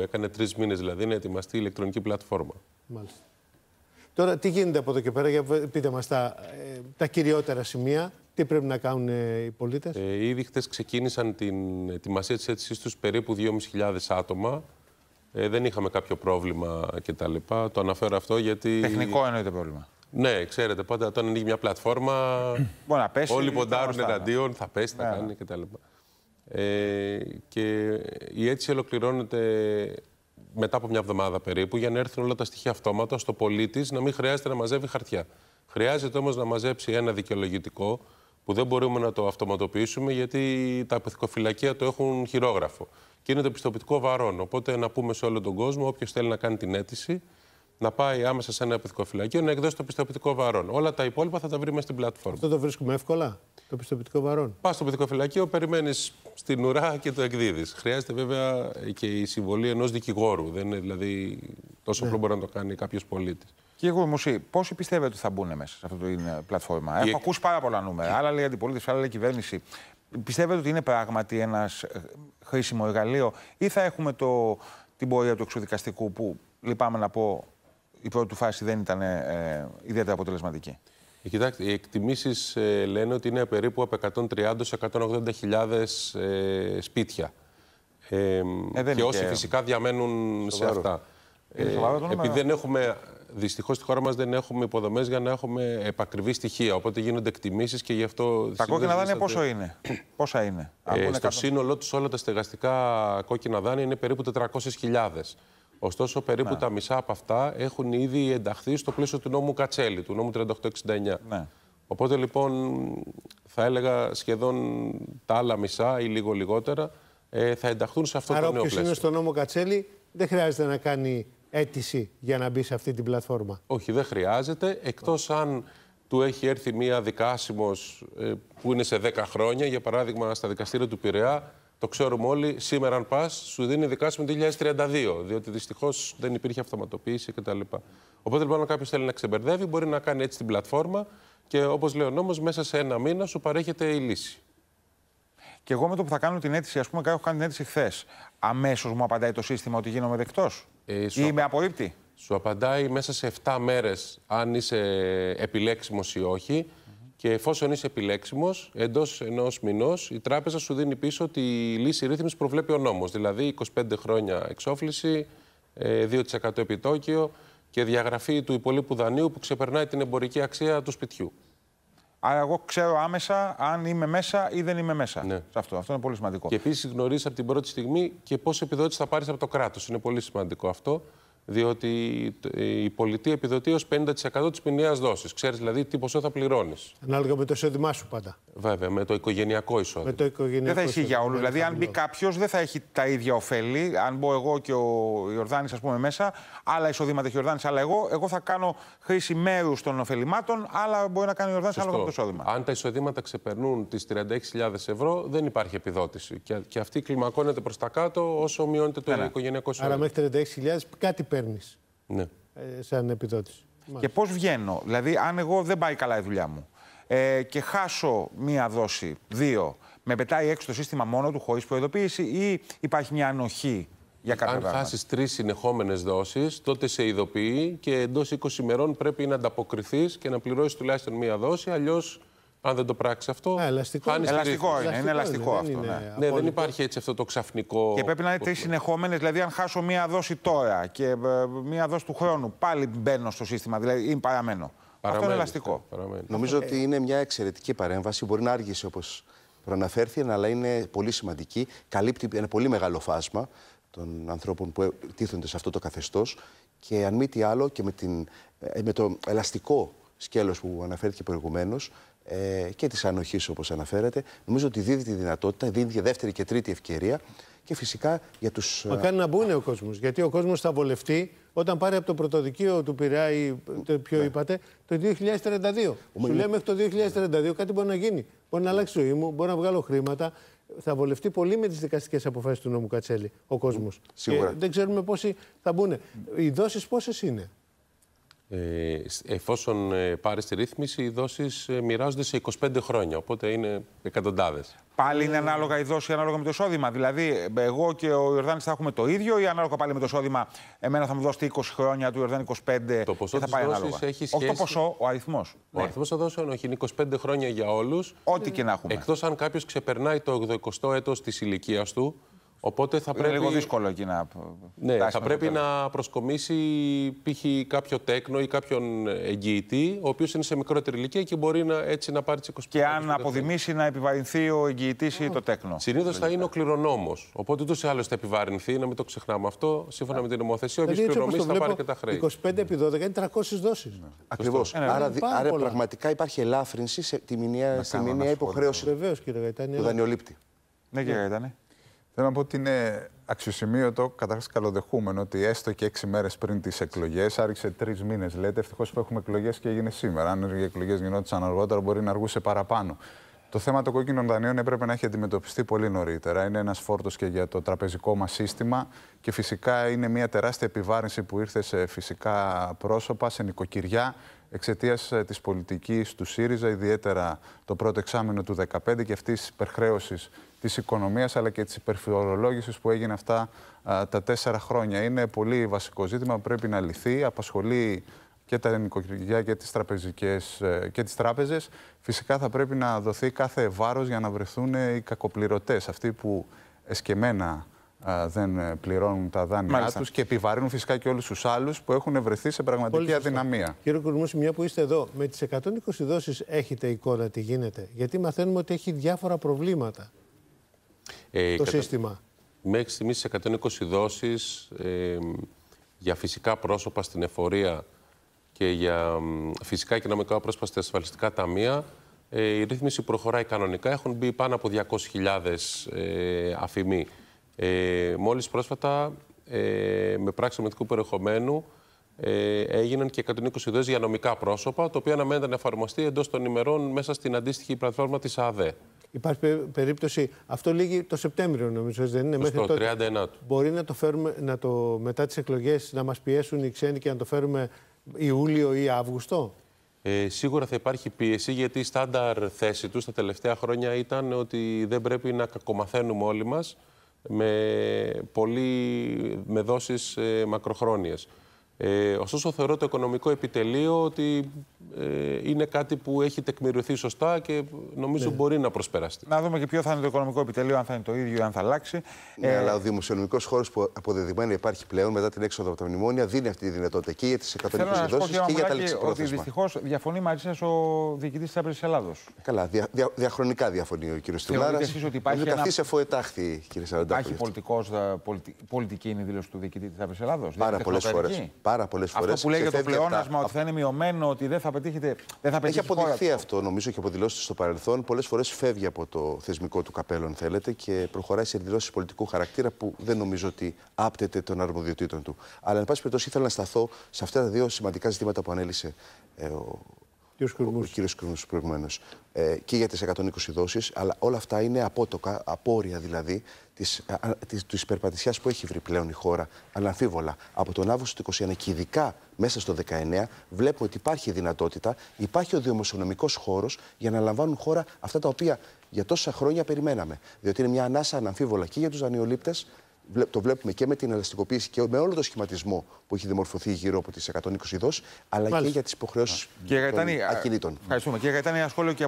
Έκανε τρεις μήνες δηλαδή να ετοιμαστεί η ηλεκτρονική πλατφόρμα. Μάλιστα. Τώρα, τι γίνεται από εδώ και πέρα, για πείτε μας τα, ε, τα κυριότερα σημεία. Τι πρέπει να κάνουν ε, οι πολίτες. Ε, ήδη χτε ξεκίνησαν την ετοιμασία της αίτησής τους περίπου 2.500 άτομα. Ε, δεν είχαμε κάποιο πρόβλημα κτλ. Το αναφέρω αυτό γιατί. Τεχνικό εννοείται πρόβλημα. Ναι, ξέρετε, πάντα όταν ανοίγει μια πλατφόρμα. Μπορεί να πέσει. Όλοι ποντάρουν εναντίον, θα πέσει, θα ναι, κάνει ναι. κτλ. Ε, και η έτσι ολοκληρώνεται μετά από μια εβδομάδα περίπου για να έρθουν όλα τα στοιχεία αυτόματα στο πολίτης να μην χρειάζεται να μαζεύει χαρτιά. Χρειάζεται όμως να μαζέψει ένα δικαιολογητικό που δεν μπορούμε να το αυτοματοποιήσουμε γιατί τα αποθηκοφυλακεία το έχουν χειρόγραφο. Και είναι το πιστοποιητικό βαρών. Οπότε να πούμε σε όλο τον κόσμο, όποιος θέλει να κάνει την αίτηση, να πάει άμεσα σε ένα αποθηκοφυλακείο να εκδώσει το πιστοποιητικό βαρών. Όλα τα υπόλοιπα θα τα βρει στην πλατφόρμα. Αυτό το βρίσκουμε εύκολα. Το πιστοποιητικό βαρών. Πας στο φυλακείο, περιμένεις στην ουρά και το εκδίδεις. Χρειάζεται βέβαια και η συμβολή ενός δικηγόρου. Δεν είναι δηλαδή τόσο απλό ναι. μπορεί να το κάνει κάποιος πολίτης. Κύριε εγώ πόσοι πιστεύετε ότι θα μπουν μέσα σε αυτή την ε, πλατφόρμα. Ε? Έχω ακούσει πάρα πολλά νούμερα. Άλλα λέει αντιπολίτευση, άλλα λέει κυβέρνηση. Πιστεύετε ότι είναι πράγματι ένας ε, χρήσιμο εργαλείο ή θα έχουμε το, την πορεία του εξοδικαστικού που λυπάμαι να πω η πρώτη του φάση δεν ήταν ιδιαίτερα αποτελεσματική. Ε, κοιτάξτε, οι εκτιμήσεις ε, λένε ότι είναι περίπου από 130-180.000 ε, σπίτια. Ε, ε και όσοι φυσικά διαμένουν σε αυτά. επειδή δεν έχουμε, δυστυχώς στη χώρα μας δεν έχουμε υποδομές για να έχουμε επακριβή στοιχεία. Οπότε γίνονται εκτιμήσεις και γι' αυτό. Τα κόκκινα δάνεια πόσο είναι, πόσα είναι. Ε, στο σύνολό τους όλα τα στεγαστικά κόκκινα δάνεια είναι περίπου 400.000. Ωστόσο, περίπου ναι. τα μισά από αυτά έχουν ήδη ενταχθεί στο πλαίσιο του νόμου Κατσέλη, του νόμου 3869. Ναι. Οπότε λοιπόν, θα έλεγα σχεδόν τα άλλα μισά ή λίγο λιγότερα ε, θα ενταχθούν σε αυτό Άρα, το νέο πλαίσιο. Άρα, είναι στο νόμο Κατσέλη, δεν χρειάζεται να κάνει αίτηση για να μπει σε αυτή την πλατφόρμα. Όχι, δεν χρειάζεται. Εκτός αν του έχει έρθει μία δικάσιμος ε, που είναι σε 10 χρόνια, για παράδειγμα, στα δικαστήρια του Πειραιά, το ξέρουμε όλοι, σήμερα αν πας, σου δίνει δικάσιμο το 2032, διότι δυστυχώς δεν υπήρχε αυτοματοποίηση κτλ. Οπότε λοιπόν, αν κάποιος θέλει να ξεμπερδεύει, μπορεί να κάνει έτσι την πλατφόρμα και όπως λέει ο νόμος, μέσα σε ένα μήνα σου παρέχεται η λύση. Και εγώ με το που θα κάνω την αίτηση, ας πούμε, έχω κάνει την αίτηση χθες. Αμέσως μου απαντάει το σύστημα ότι γίνομαι δεκτός. Ε, ή με απορρίπτει. Σου απαντάει μέσα σε 7 μέρες αν είσαι επιλέξιμος ή όχι. Και εφόσον είσαι επιλέξιμος, εντός ενός μηνός η τράπεζα σου δίνει πίσω τη λύση ρύθμισης προβλέπει ο νόμος. Δηλαδή 25 χρόνια εξόφληση, 2% ε, επιτόκιο και διαγραφή του υπολείπου δανείου που ξεπερνάει την εμπορική αξία του σπιτιού. Άρα, εγώ ξέρω άμεσα αν είμαι μέσα ή δεν είμαι μέσα. Ναι. Σε αυτό. αυτό είναι πολύ σημαντικό. Και επίσης γνωρίζεις από την πρώτη στιγμή και πόση επιδότηση θα πάρεις από το κράτος. Είναι πολύ σημαντικό αυτό διότι ε, η πολιτεία επιδοτεί ως 50% τη ποινία δόσης. Ξέρεις δηλαδή τι ποσό θα πληρώνεις. Ανάλογα με το εισόδημά σου πάντα. Βέβαια, με το οικογενειακό εισόδημα. Με το οικογενειακό δεν θα ισχύει για όλους. Δηλαδή, αν μπει κάποιος, δεν θα έχει τα ίδια ωφέλη. Αν μπω εγώ και ο Ιορδάνης, ας πούμε, μέσα, άλλα εισοδήματα έχει ο Ιορδάνης, άλλα εγώ. Εγώ θα κάνω χρήση μέρους των ωφελημάτων, αλλά μπορεί να κάνει ο Ιορδάνης άλλο το εισόδημα. Αν τα εισοδήματα ξεπερνούν τις 36.000 ευρώ, δεν υπάρχει επιδότηση. Και, και αυτή κλιμακώνεται προς τα κάτω όσο μειώνεται το οικογενειακό εισόδημα. Άρα μέχρι 36.000 κάτι παίρνεις ναι. ε, σαν επιδότηση. Και πώς βγαίνω, δηλαδή, αν εγώ δεν πάει καλά η δουλειά μου ε, και χάσω μία δόση, δύο, με πετάει έξω το σύστημα μόνο του χωρίς προειδοποίηση ή υπάρχει μια ανοχή για κάποια Αν χάσεις τρεις συνεχόμενες δόσεις, τότε σε ειδοποιεί και εντός 20 ημερών πρέπει να ανταποκριθείς και να πληρώσεις τουλάχιστον μία δόση. Αλλιώς αν δεν το πράξει αυτό. Ε, ελαστικό, είναι. Ελαστικό είναι, ελαστικό αυτό. ναι. ναι, δεν υπάρχει έτσι αυτό το ξαφνικό. Και πρέπει να είναι τρει συνεχόμενες. Δηλαδή, αν χάσω μία δόση τώρα και ε, μία δόση του χρόνου, πάλι μπαίνω στο σύστημα. Δηλαδή, ή παραμένω. Παραμένει, αυτό είναι ελαστικό. Ναι, Παραμένεις. Νομίζω ε... ότι είναι μια εξαιρετική στο συστημα δηλαδη η παραμενω αυτο ειναι ελαστικο παραμενει νομιζω οτι ειναι μια εξαιρετικη παρεμβαση μπορει να άργησε όπως προαναφέρθη, αλλά είναι πολύ σημαντική. Καλύπτει ένα πολύ μεγάλο φάσμα των ανθρώπων που ε, τίθενται σε αυτό το καθεστώς. Και αν μη τι άλλο, και με, την, με το ελαστικό σκέλος που αναφέρθηκε προηγουμένως ε, και της ανοχής, όπως αναφέρατε. Νομίζω ότι δίδει τη δυνατότητα, δίνει δεύτερη και τρίτη ευκαιρία και φυσικά για τους. Ε, κάνει να μπουν ο κόσμος. Γιατί ο κόσμος θα βολευτεί όταν πάρει από το πρωτοδικείο του Πειραιά ή το ποιο ναι. είπατε, το 2032. Σου λέμε μέχρι το 2032 κάτι μπορεί να γίνει. Μπορεί να αλλάξει ζωή μου, μπορεί να βγάλω χρήματα. Θα βολευτεί πολύ με τις δικαστικές αποφάσεις του νόμου Κατσέλη ο κόσμος. Σίγουρα. δεν ξέρουμε πόσοι θα μπουν. Οι δόσεις πόσες είναι. Ε, εφόσον ε, πάρεις τη ρύθμιση, οι δόσεις ε, μοιράζονται σε 25 χρόνια. Οπότε είναι εκατοντάδες. Πάλι είναι ανάλογα η δόση ανάλογα με το εισόδημα. Δηλαδή, ε, εγώ και ο Ιορδάνης θα έχουμε το ίδιο, ή ανάλογα πάλι με το εισόδημα, εμένα θα μου δώσετε 20 χρόνια, του Ιορδάνη 25. Το θα πάει ανάλογα. Έχει σχέση... Όχι το ποσό, ο αριθμός. Ο ναι. αριθμός των δόσεων όχι, είναι 25 χρόνια για όλους. Ό,τι και να έχουμε. Εκτός αν κάποιος ξεπερνάει το 80ο έτος της ηλικίας του, Οπότε θα πρέπει... Είναι λίγο δύσκολο εκεί να... Ναι, θα πρέπει να προσκομίσει π.χ. κάποιο τέκνο ή κάποιον εγγυητή, ο οποίος είναι σε μικρότερη ηλικία και μπορεί να, έτσι να πάρει τις 25 Και αν αποδημήσει να επιβαρυνθεί ο εγγυητής ή το τέκνο. Συνήθως θα είναι ο κληρονόμος. Οπότε ούτως ή άλλως θα επιβαρυνθεί, να μην το ξεχνάμε αυτό, σύμφωνα με την νομοθεσία, ο δηλαδή, οποίο κληρονομής θα πάρει και τα χρέη. 25 επί 12 είναι 300 δόσεις. Ακριβώ. Ακριβώς. Ε, ναι. Άρα, άρα, πραγματικά υπάρχει ελάφρυνση σε, τη μηνιαία υποχρέωση του δανειολήπτη. Ναι, κύριε ναι. Γαϊτάνε. Θέλω να πω ότι είναι αξιοσημείωτο, καταρχάς καλοδεχούμενο, ότι έστω και έξι μέρες πριν τις εκλογές, άρχισε τρεις μήνες, λέτε. Ευτυχώς που έχουμε εκλογές και έγινε σήμερα. Αν οι εκλογές γινόντουσαν αργότερα, μπορεί να αργούσε παραπάνω. Το θέμα των κόκκινων δανείων έπρεπε να έχει αντιμετωπιστεί πολύ νωρίτερα. Είναι ένας φόρτος και για το τραπεζικό μας σύστημα και φυσικά είναι μια τεράστια επιβάρυνση που ήρθε σε φυσικά πρόσωπα, σε νοικοκυριά, εξαιτίας ε, της πολιτικής του ΣΥΡΙΖΑ, ιδιαίτερα το πρώτο εξάμεινο του 2015 και αυτής της υπερχρέωσης της οικονομίας αλλά και της υπερφιολόγηση που έγινε αυτά τα τέσσερα χρόνια. Είναι πολύ βασικό ζήτημα που πρέπει να λυθεί. Απασχολεί και τα νοικοκυριά και τις τραπεζικές ε, και τις τράπεζες, φυσικά θα πρέπει να δοθεί κάθε βάρος για να βρεθούν οι κακοπληρωτές, αυτοί που εσκεμένα ε, δεν ε, πληρώνουν τα δάνειά τους και επιβαρύνουν φυσικά και όλους τους άλλους που έχουν βρεθεί σε πραγματική αδυναμία. Κύριε Κουρμούση, μια που είστε εδώ, με τις 120 δόσεις έχετε εικόνα τι γίνεται, Γιατί μαθαίνουμε ότι έχει διάφορα προβλήματα ε, το κατα... σύστημα. Μέχρι στιγμής στι 120 δόσεις ε, για φυσικά πρόσωπα στην εφορία και για φυσικά και πρόσωπα στα ασφαλιστικά ταμεία, ε, η ρύθμιση προχωράει κανονικά. Έχουν μπει πάνω από 200.000 ε, αφημοί. Ε, μόλις πρόσφατα, ε, με πράξη νομιτικού περιεχομένου, ε, έγιναν και 120 για νομικά πρόσωπα, το οποίο αναμένεται να εφαρμοστεί εντός των ημερών μέσα στην αντίστοιχη πλατφόρμα της ΑΔΕ. Υπάρχει περίπτωση. Αυτό λύγει το Σεπτέμβριο, νομίζω, δεν είναι. Μέχρι το 31 Μπορεί να το φέρουμε, να το, μετά τις εκλογές να μας πιέσουν οι ξένοι και να το φέρουμε Ιούλιο ή Αύγουστο. Ε, σίγουρα θα υπάρχει πίεση γιατί η στάνταρ θέση τους τα τελευταία χρόνια ήταν ότι δεν πρέπει να κακομαθαίνουμε όλοι μας με, πολύ, με δόσεις ε, ε, ωστόσο, θεωρώ το οικονομικό επιτελείο ότι ε, είναι κάτι που έχει τεκμηριωθεί σωστά και νομίζω ναι. μπορεί να προσπεραστεί. Να δούμε και ποιο θα είναι το οικονομικό επιτελείο, αν θα είναι το ίδιο ή αν θα αλλάξει. Ναι, ε... αλλά ο δημοσιονομικός χώρος που αποδεδειγμένα υπάρχει πλέον μετά την έξοδο από τα μνημόνια δίνει αυτή τη δυνατότητα και για τις εκατομμύρια δόσει και, και για τα λήξη Ότι δυστυχώς διαφωνεί μαζί σας ο διοικητής της Τράπεζα Ελλάδος. Ε, καλά, δια, δια, διαχρονικά διαφωνεί ο κ. Στυλάρα. Είναι καθή η κ. Σαραντάκη. Υπάρχει ε, πολιτική είναι η δήλωση του διοικητή της Τράπεζα Ελλάδος. Πάρα πολλέ φορές πάρα πολλές φορέ. Αυτό που λέει για το πλεόνασμα, ότι θα είναι μειωμένο, ότι δεν θα πετύχετε. Δεν θα Έχει αποδειχθεί αυτό, νομίζω, και αποδηλώσει στο παρελθόν. Πολλές φορές φεύγει από το θεσμικό του καπέλο, αν θέλετε, και προχωράει σε δηλώσει πολιτικού χαρακτήρα που δεν νομίζω ότι άπτεται των αρμοδιοτήτων του. Αλλά, εν πάση περιπτώσει, ήθελα να σταθώ σε αυτά τα δύο σημαντικά ζητήματα που ανέλησε ε, ο ο κύριο Ε, και για τις 120 δόσεις, αλλά όλα αυτά είναι απότοκα, απόρρια δηλαδή, της υπερπατησιάς που έχει βρει πλέον η χώρα, αναμφίβολα. Από τον Αύγουστο του 2021 και ειδικά μέσα στο 19, βλέπω ότι υπάρχει δυνατότητα, υπάρχει ο δημοσιονομικός χώρος για να λαμβάνουν χώρα αυτά τα οποία για τόσα χρόνια περιμέναμε. Διότι είναι μια ανάσα αναμφίβολα και για τους δανειολήπτε το βλέπουμε και με την ελαστικοποίηση και με όλο το σχηματισμό που έχει δημορφωθεί γύρω από τις 120 δόσεις, αλλά και για τις υποχρεώσεις των ακινήτων. Ευχαριστούμε. σχόλιο